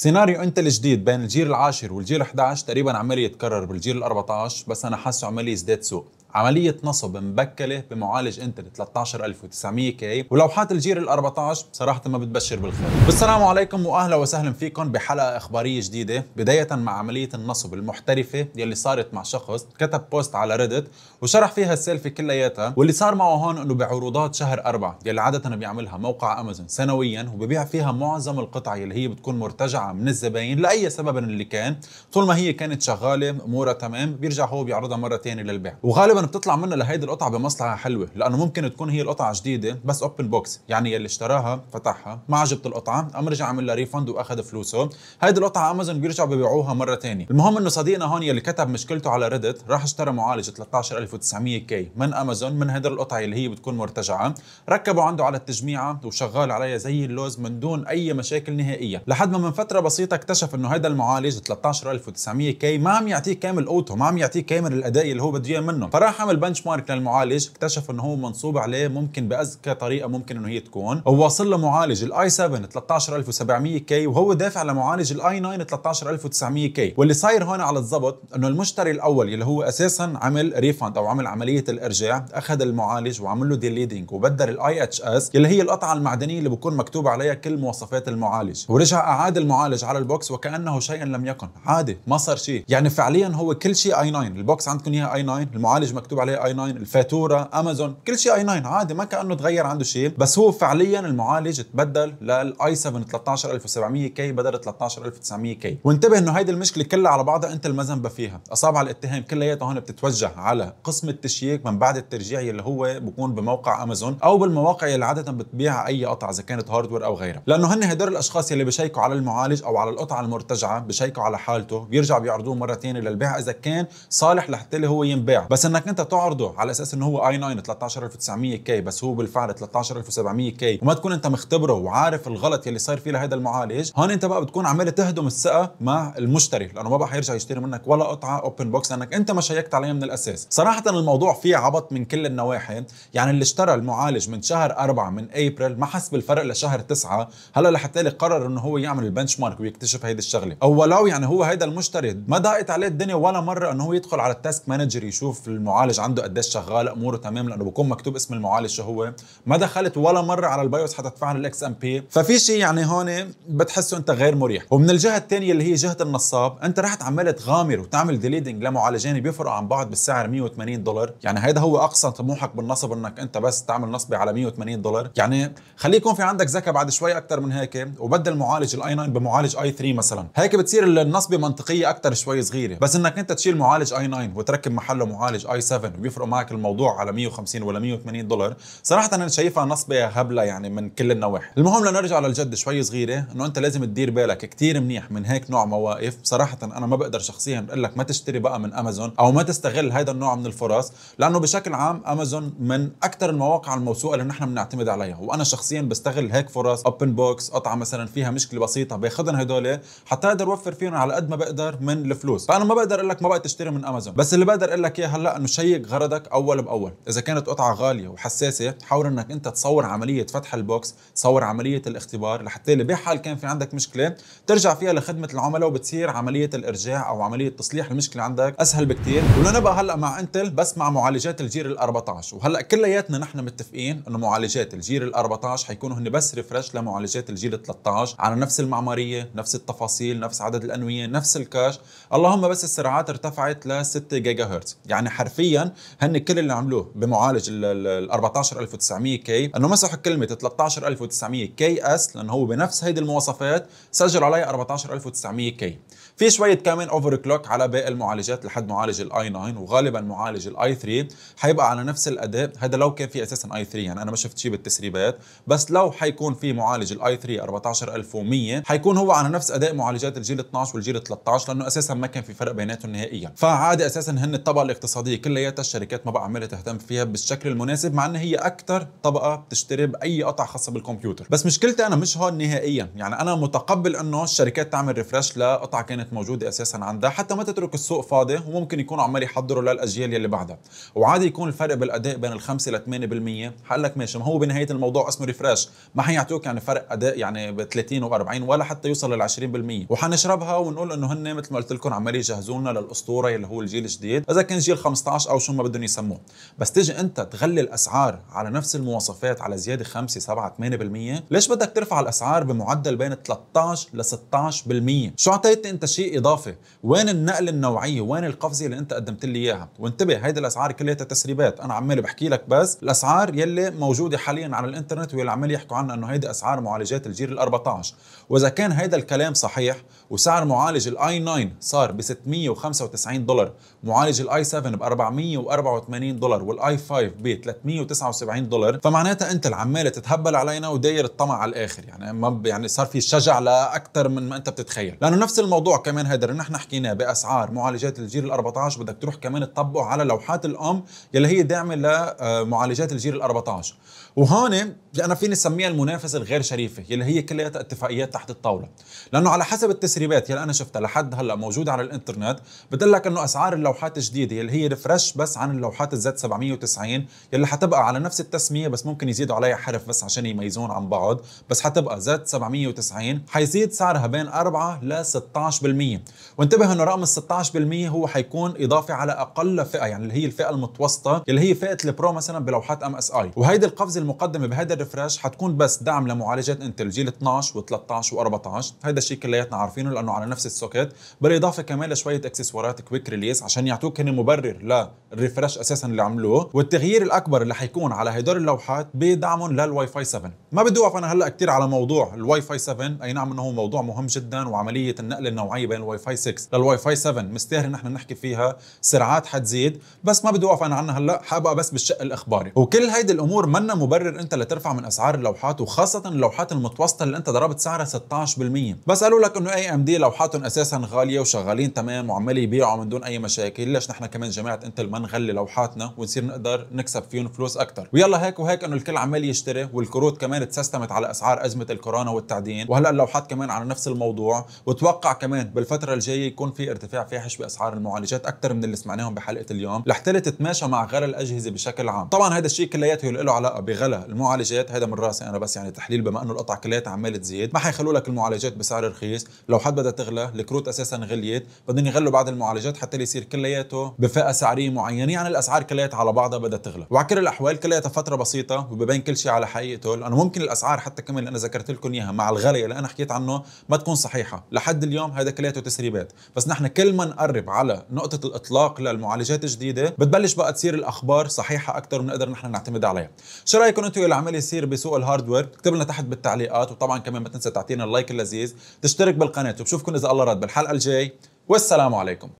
سيناريو انت الجديد بين الجيل العاشر والجيل 11 تقريبا عمال يتكرر بالجيل ال 14 بس انا حاسه عمال يزداد سوء عملية نصب مبكلة بمعالج انتل 13900 كي ولوحات الجير ال 14 صراحة ما بتبشر بالخير. السلام عليكم واهلا وسهلا فيكم بحلقة اخبارية جديدة بداية مع عملية النصب المحترفة يلي صارت مع شخص كتب بوست على ريدت وشرح فيها السيلفي كلياتها واللي صار معه هون انه بعروضات شهر اربعة يلي عادة بيعملها موقع امازون سنويا وببيع فيها معظم القطع يلي هي بتكون مرتجعة من الزباين لأي سبب اللي كان طول ما هي كانت شغالة امورها تمام بيرجع هو بيعرضها مرة ثانية للبيع وغالبا بتطلع منها لهيدي القطعه بمصلحه حلوه لانه ممكن تكون هي القطعه جديده بس اوبن بوكس يعني يلي اشتراها فتحها ما عجبت القطعه قام رجع عمل لها ريفند واخذ فلوسه هيدي القطعه امازون بيرجعوا ببيعوها مره ثانيه المهم انه صديقنا هون يلي كتب مشكلته على ريدت راح اشترى معالج 13900 كي من امازون من هيدي القطعه اللي هي بتكون مرتجعه ركبه عنده على التجميعه وشغال عليها زي اللوز من دون اي مشاكل نهائيه لحد ما من فتره بسيطه اكتشف انه هيدا المعالج 13900 كي ما عم يعطيه كامل اوتو ما عم يعطيه كامل الاداء اللي هو بده اياه منه فراح راح عمل بنش مارك للمعالج اكتشف انه هو منصوب عليه ممكن باذكى طريقه ممكن انه هي تكون وواصل له معالج الاي 7 13700 كي وهو دافع لمعالج الاي 9 13900 كي واللي صاير هون على الضبط انه المشتري الاول اللي هو اساسا عمل ريفند او عمل عمليه الارجاع اخذ المعالج وعمل له ديليدنج وبدل الاي اتش اس اللي هي القطعه المعدنيه اللي بكون مكتوب عليها كل مواصفات المعالج ورجع اعاد المعالج على البوكس وكانه شيئا لم يكن عادي ما صار شيء يعني فعليا هو كل شيء اي 9 البوكس عندكم اياها اي 9 المعالج مكتوب عليه اي 9 الفاتوره امازون كل شيء اي 9 عادي ما كانه تغير عنده شيء بس هو فعليا المعالج تبدل للاي 7 13700 كي بدل 13900 كي وانتبه انه هيدي المشكله كلها على بعضها انت المزنبه فيها اصابع الاتهام كلياتها هون بتتوجه على قسم التشييك من بعد الترجيع اللي هو بكون بموقع امازون او بالمواقع اللي عاده بتبيع اي قطعه اذا كانت هاردوير او غيرها لانه هن هدول الاشخاص اللي بشيكوا على المعالج او على القطعه المرتجعه بشيكوا على حالته بيرجع بيعرضوه مره ثانيه للبيع اذا كان صالح لحتى اللي هو ينباع بس انك انت تعرضه على اساس انه هو اي 9 13900 كي بس هو بالفعل 13700 كي وما تكون انت مختبره وعارف الغلط يلي صاير فيه لهذا المعالج هون انت بقى بتكون عمال تهدم الثقه مع المشتري لانه ما بقى حيرجع يشتري منك ولا قطعه اوبن بوكس لانك انت ما شيكت عليها من الاساس صراحه الموضوع فيه عبط من كل النواحي يعني اللي اشترى المعالج من شهر 4 من ابريل ما حس بالفرق لشهر 9 هلا لحتى قرر انه هو يعمل البنش مارك ويكتشف هيدي الشغله او ولو يعني هو هيدا المشتري ما ضاقت عليه الدنيا ولا مره انه هو يدخل على التاسك مانجر يشوف المعالج المعالج عنده قديش شغال اموره تمام لانه بكون مكتوب اسم المعالج شو هو ما دخلت ولا مره على البايوس حتى تفعل الاكس ام بي ففي شيء يعني هون بتحسه انت غير مريح ومن الجهه الثانيه اللي هي جهه النصاب انت راح تعمل تغامر وتعمل ديليدنج لمعالجين بيفرقوا عن بعض بالسعر 180 دولار يعني هيدا هو اقصى طموحك بالنصب انك انت بس تعمل نصبه على 180 دولار يعني خليه يكون في عندك ذكاء بعد شوي اكثر من هيك وبدل معالج الاي 9 بمعالج اي 3 مثلا هيك بتصير النصبه منطقيه اكثر شوي صغيره بس انك انت تشيل معالج اي 9 وتركب محله معالج اي اي 7 وبيفرق معك الموضوع على 150 ولا 180 دولار صراحه انا شايفها نصبه هبله يعني من كل النواحي المهم لنرجع للجد شوي صغيره انه انت لازم تدير بالك كثير منيح من هيك نوع مواقف صراحه انا ما بقدر شخصيا اقول لك ما تشتري بقى من امازون او ما تستغل هذا النوع من الفرص لانه بشكل عام امازون من اكثر المواقع الموثوقه اللي نحن بنعتمد عليها وانا شخصيا بستغل هيك فرص اوبن بوكس قطعه مثلا فيها مشكله بسيطه باخذهم هدول حتى اقدر اوفر فيهم على قد ما بقدر من الفلوس فانا ما بقدر اقول لك ما بقى تشتري من امازون بس اللي بقدر اقول لك اياه هلا انه شيك غرضك اول باول اذا كانت قطعه غاليه وحساسه حاول انك انت تصور عمليه فتح البوكس تصور عمليه الاختبار لحتى بحال كان في عندك مشكله ترجع فيها لخدمه العملاء وبتصير عمليه الارجاع او عمليه تصليح المشكله عندك اسهل بكثير ولنبقى هلا مع انتل بس مع معالجات الجيل ال14 وهلا كلياتنا نحن متفقين انه معالجات الجيل ال14 حيكونوا هن بس ريفرش لمعالجات الجيل ال13 على نفس المعماريه نفس التفاصيل نفس عدد الانويه نفس الكاش اللهم بس السرعات ارتفعت ل 6 جيجا هرتز يعني حرفيا حرفيا هن كل اللي عملوه بمعالج ال 14900 كي انه مسحوا كلمه 13900 كي اس لانه هو بنفس هيدي المواصفات سجل عليها 14900 كي في شويه كمان اوفر كلوك على باقي المعالجات لحد معالج الاي 9 وغالبا معالج الاي 3 حيبقى على نفس الاداء هذا لو كان في اساسا اي 3 يعني انا ما شفت شيء بالتسريبات بس لو حيكون في معالج الاي 3 14100 حيكون هو على نفس اداء معالجات الجيل 12 والجيل 13 لانه اساسا ما كان في فرق بيناتهم نهائيا فعادي اساسا هن الطبقه الاقتصاديه كلياتها الشركات ما بقى عماله تهتم فيها بالشكل المناسب مع ان هي اكثر طبقه بتشتري باي قطع خاصه بالكمبيوتر بس مشكلتي انا مش هون نهائيا يعني انا متقبل انه الشركات تعمل ريفرش لقطع كانت كانت موجوده اساسا عندها حتى ما تترك السوق فاضي وممكن يكونوا عمال يحضروا للاجيال يلي بعدها وعادي يكون الفرق بالاداء بين الخمسة ل 8% حقول لك ماشي ما هو بنهايه الموضوع اسمه ريفرش ما حيعطوك يعني فرق اداء يعني ب 30 و40 ولا حتى يوصل لل 20% وحنشربها ونقول انه هن مثل ما قلت لكم عمال يجهزوا لنا للاسطوره اللي هو الجيل الجديد اذا كان جيل 15 او شو ما بدهم يسموه بس تيجي انت تغلي الاسعار على نفس المواصفات على زياده 5 7 8% ليش بدك ترفع الاسعار بمعدل بين 13 ل 16% شو اعطيتني انت شيء اضافي وين النقل النوعيه وين القفزه اللي انت قدمت لي اياها وانتبه هيدي الاسعار كلها تسريبات انا عمال بحكي لك بس الاسعار يلي موجوده حاليا على الانترنت واللي عمال يحكوا عنها انه هيدي اسعار معالجات الجيل ال14 واذا كان هيدا الكلام صحيح وسعر معالج الاي 9 صار ب 695 دولار معالج الاي 7 ب 484 دولار والاي 5 ب 379 دولار فمعناتها انت العماله تتهبل علينا وداير الطمع على الاخر يعني ما يعني صار في شجع لاكثر من ما انت بتتخيل لانه نفس الموضوع كمان هذا اللي نحن حكيناه باسعار معالجات الجيل ال14 بدك تروح كمان تطبقه على لوحات الام يلي هي داعمه لمعالجات آه، الجيل ال14 وهون انا فيني اسميها المنافسه الغير شريفه يلي هي كلياتها اتفاقيات تحت الطاوله لانه على حسب التسريبات يلي انا شفتها لحد هلا موجوده على الانترنت بتقول لك انه اسعار اللوحات الجديده يلي هي ريفرش بس عن اللوحات الزد 790 يلي حتبقى على نفس التسميه بس ممكن يزيدوا عليها حرف بس عشان يميزون عن بعض بس حتبقى زد 790 حيزيد سعرها بين 4 ل 16 وانتبه انه رقم ال 16% هو حيكون اضافه على اقل فئه يعني اللي هي الفئه المتوسطه اللي هي فئه البرو مثلا بلوحات ام اس اي وهيدي القفزه المقدمه بهذا الريفرش حتكون بس دعم لمعالجات انتل جيل 12 و13 و14 هذا الشيء كلياتنا عارفينه لانه على نفس السوكت بالاضافه كمان لشويه اكسسوارات كويك ريليس عشان يعطوك هن مبرر للريفرش اساسا اللي عملوه والتغيير الاكبر اللي حيكون على هدول اللوحات بدعمهم للواي فاي 7 ما بدي اوقف انا هلا كثير على موضوع الواي فاي 7 اي نعم انه هو موضوع مهم جدا وعمليه النقل النوعيه معي طيب يعني بين الواي فاي 6 للواي فاي 7 مستاهل ان احنا نحكي فيها سرعات حتزيد بس ما بدي اوقف انا عنها هلا حابقى بس بالشق الاخباري وكل هيدي الامور منا مبرر انت لترفع من اسعار اللوحات وخاصه اللوحات المتوسطه اللي انت ضربت سعرها 16% بس قالوا لك انه اي ام دي لوحاتهم اساسا غاليه وشغالين تمام وعمال يبيعوا من دون اي مشاكل ليش نحن كمان جماعه انتل ما نغلي لوحاتنا ونصير نقدر نكسب فيهم فلوس اكثر ويلا هيك وهيك انه الكل عمال يشتري والكروت كمان تسستمت على اسعار ازمه الكورونا والتعدين وهلا اللوحات كمان على نفس الموضوع وتوقع كمان بالفتره الجايه يكون في ارتفاع فاحش باسعار المعالجات اكثر من اللي سمعناهم بحلقه اليوم لحتى تتماشى مع غلا الاجهزه بشكل عام طبعا هذا الشيء كلياته له علاقه بغلا المعالجات هذا من راسي انا بس يعني تحليل بما انه القطع كلياتها عماله تزيد ما حيخلوا لك المعالجات بسعر رخيص لو حد بدها تغلى الكروت اساسا غليت بدهم يغلوا بعض المعالجات حتى يصير كلياته بفئه سعريه معينه يعني الاسعار كلياتها على بعضها بدها تغلى وعلى كل الاحوال كلياتها فتره بسيطه وببين كل شيء على حقيقته لانه ممكن الاسعار حتى كمان اللي انا ذكرت لكم اياها مع الغلاء اللي انا حكيت عنه ما تكون صحيحه لحد اليوم هذا تاكلات وتسريبات بس نحن كل ما نقرب على نقطه الاطلاق للمعالجات الجديده بتبلش بقى تصير الاخبار صحيحه اكثر ونقدر نحن نعتمد عليها شو رايكم انتم اللي عمال يصير بسوق الهاردوير اكتب لنا تحت بالتعليقات وطبعا كمان ما تنسى تعطينا اللايك اللذيذ تشترك بالقناه وبشوفكم اذا الله رد بالحلقه الجاي والسلام عليكم